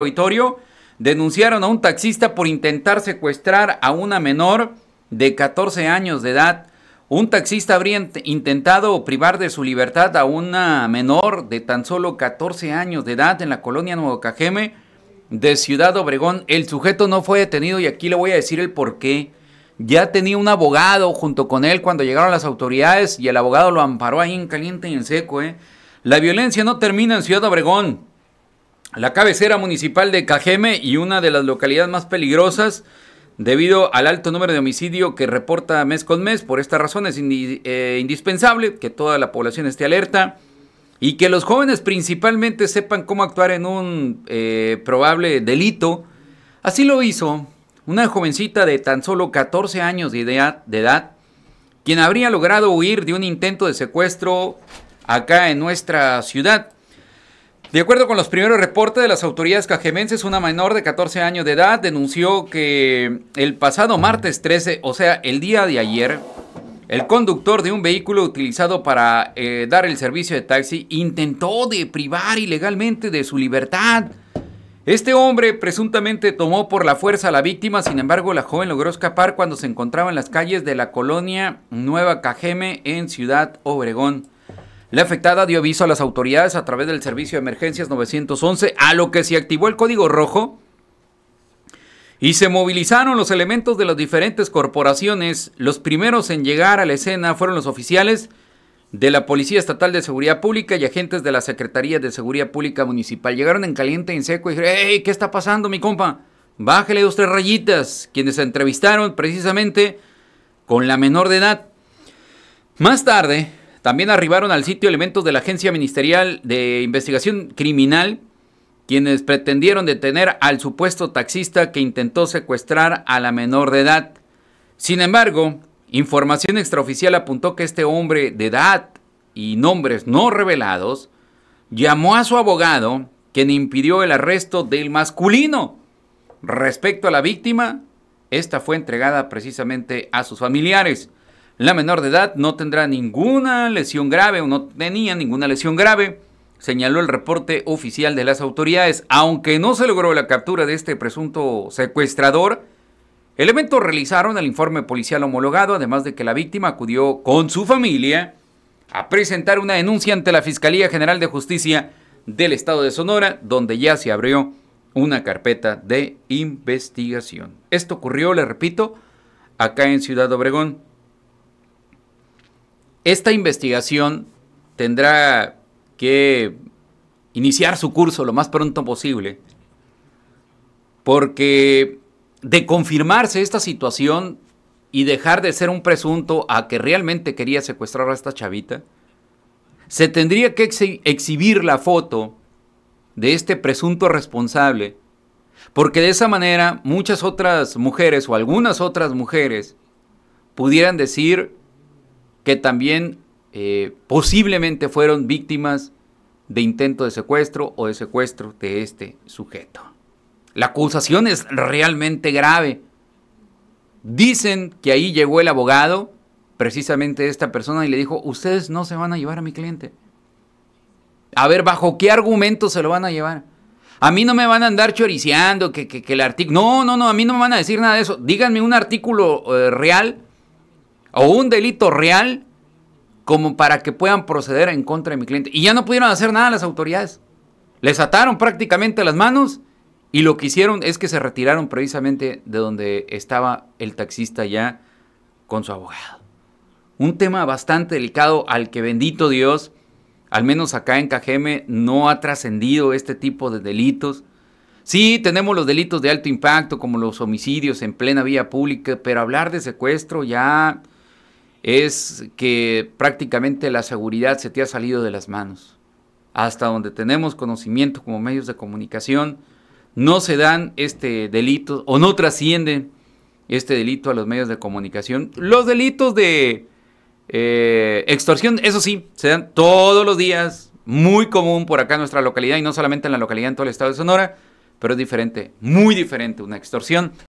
auditorio, denunciaron a un taxista por intentar secuestrar a una menor de 14 años de edad. Un taxista habría intentado privar de su libertad a una menor de tan solo 14 años de edad en la colonia Nuevo Cajeme de Ciudad Obregón. El sujeto no fue detenido y aquí le voy a decir el por qué. Ya tenía un abogado junto con él cuando llegaron las autoridades y el abogado lo amparó ahí en caliente y en seco. ¿eh? La violencia no termina en Ciudad Obregón la cabecera municipal de Cajeme y una de las localidades más peligrosas debido al alto número de homicidio que reporta mes con mes. Por esta razón es eh, indispensable que toda la población esté alerta y que los jóvenes principalmente sepan cómo actuar en un eh, probable delito. Así lo hizo una jovencita de tan solo 14 años de edad quien habría logrado huir de un intento de secuestro acá en nuestra ciudad. De acuerdo con los primeros reportes de las autoridades cajemenses, una menor de 14 años de edad denunció que el pasado martes 13, o sea, el día de ayer, el conductor de un vehículo utilizado para eh, dar el servicio de taxi intentó deprivar ilegalmente de su libertad. Este hombre presuntamente tomó por la fuerza a la víctima, sin embargo la joven logró escapar cuando se encontraba en las calles de la colonia Nueva Cajeme en Ciudad Obregón. La afectada dio aviso a las autoridades a través del servicio de emergencias 911, a lo que se activó el código rojo y se movilizaron los elementos de las diferentes corporaciones. Los primeros en llegar a la escena fueron los oficiales de la Policía Estatal de Seguridad Pública y agentes de la Secretaría de Seguridad Pública Municipal. Llegaron en caliente, y en seco y dijeron, hey, ¿qué está pasando, mi compa? Bájale dos, tres rayitas. Quienes se entrevistaron precisamente con la menor de edad. Más tarde, también arribaron al sitio elementos de la Agencia Ministerial de Investigación Criminal, quienes pretendieron detener al supuesto taxista que intentó secuestrar a la menor de edad. Sin embargo, información extraoficial apuntó que este hombre de edad y nombres no revelados llamó a su abogado, quien impidió el arresto del masculino. Respecto a la víctima, esta fue entregada precisamente a sus familiares. La menor de edad no tendrá ninguna lesión grave o no tenía ninguna lesión grave, señaló el reporte oficial de las autoridades. Aunque no se logró la captura de este presunto secuestrador, elementos realizaron el informe policial homologado, además de que la víctima acudió con su familia a presentar una denuncia ante la Fiscalía General de Justicia del Estado de Sonora, donde ya se abrió una carpeta de investigación. Esto ocurrió, le repito, acá en Ciudad Obregón. Esta investigación tendrá que iniciar su curso lo más pronto posible, porque de confirmarse esta situación y dejar de ser un presunto a que realmente quería secuestrar a esta chavita, se tendría que exhibir la foto de este presunto responsable, porque de esa manera muchas otras mujeres o algunas otras mujeres pudieran decir, que también eh, posiblemente fueron víctimas de intento de secuestro o de secuestro de este sujeto. La acusación es realmente grave. Dicen que ahí llegó el abogado, precisamente esta persona, y le dijo, ustedes no se van a llevar a mi cliente. A ver, ¿bajo qué argumento se lo van a llevar? A mí no me van a andar choriciando que, que, el artículo... No, no, no, a mí no me van a decir nada de eso. Díganme un artículo eh, real o un delito real como para que puedan proceder en contra de mi cliente. Y ya no pudieron hacer nada las autoridades. Les ataron prácticamente las manos y lo que hicieron es que se retiraron precisamente de donde estaba el taxista ya con su abogado. Un tema bastante delicado al que bendito Dios, al menos acá en Cajeme, no ha trascendido este tipo de delitos. Sí, tenemos los delitos de alto impacto como los homicidios en plena vía pública, pero hablar de secuestro ya es que prácticamente la seguridad se te ha salido de las manos. Hasta donde tenemos conocimiento como medios de comunicación, no se dan este delito o no trascienden este delito a los medios de comunicación. Los delitos de eh, extorsión, eso sí, se dan todos los días, muy común por acá en nuestra localidad y no solamente en la localidad, en todo el estado de Sonora, pero es diferente, muy diferente una extorsión.